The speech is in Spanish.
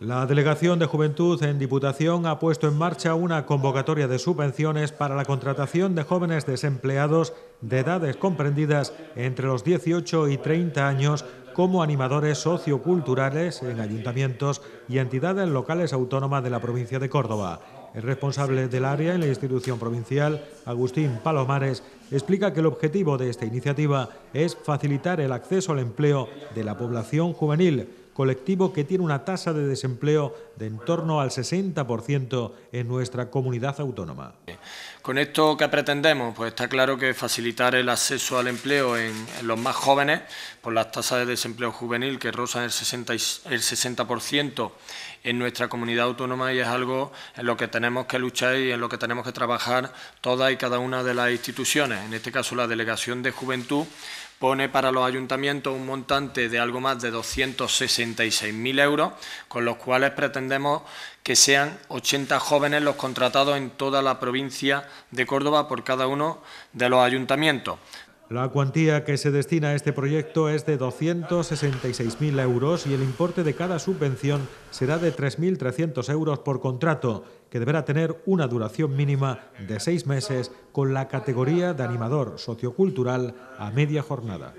La Delegación de Juventud en Diputación ha puesto en marcha una convocatoria de subvenciones para la contratación de jóvenes desempleados de edades comprendidas entre los 18 y 30 años como animadores socioculturales en ayuntamientos y entidades locales autónomas de la provincia de Córdoba. El responsable del área en la institución provincial, Agustín Palomares, explica que el objetivo de esta iniciativa es facilitar el acceso al empleo de la población juvenil colectivo que tiene una tasa de desempleo de en torno al 60% en nuestra comunidad autónoma. Con esto que pretendemos, pues está claro que facilitar el acceso al empleo en, los más jóvenes, por las tasas de desempleo juvenil que rozan el 60%, el 60 en nuestra comunidad autónoma y es algo en lo que tenemos que luchar y en lo que tenemos que trabajar todas y cada una de las instituciones, en este caso la Delegación de Juventud, pone para los ayuntamientos un montante de algo más de 266.000 euros, con los cuales pretendemos que sean 80 jóvenes los contratados en toda la provincia de Córdoba por cada uno de los ayuntamientos. La cuantía que se destina a este proyecto es de 266.000 euros y el importe de cada subvención será de 3.300 euros por contrato, que deberá tener una duración mínima de seis meses con la categoría de animador sociocultural a media jornada.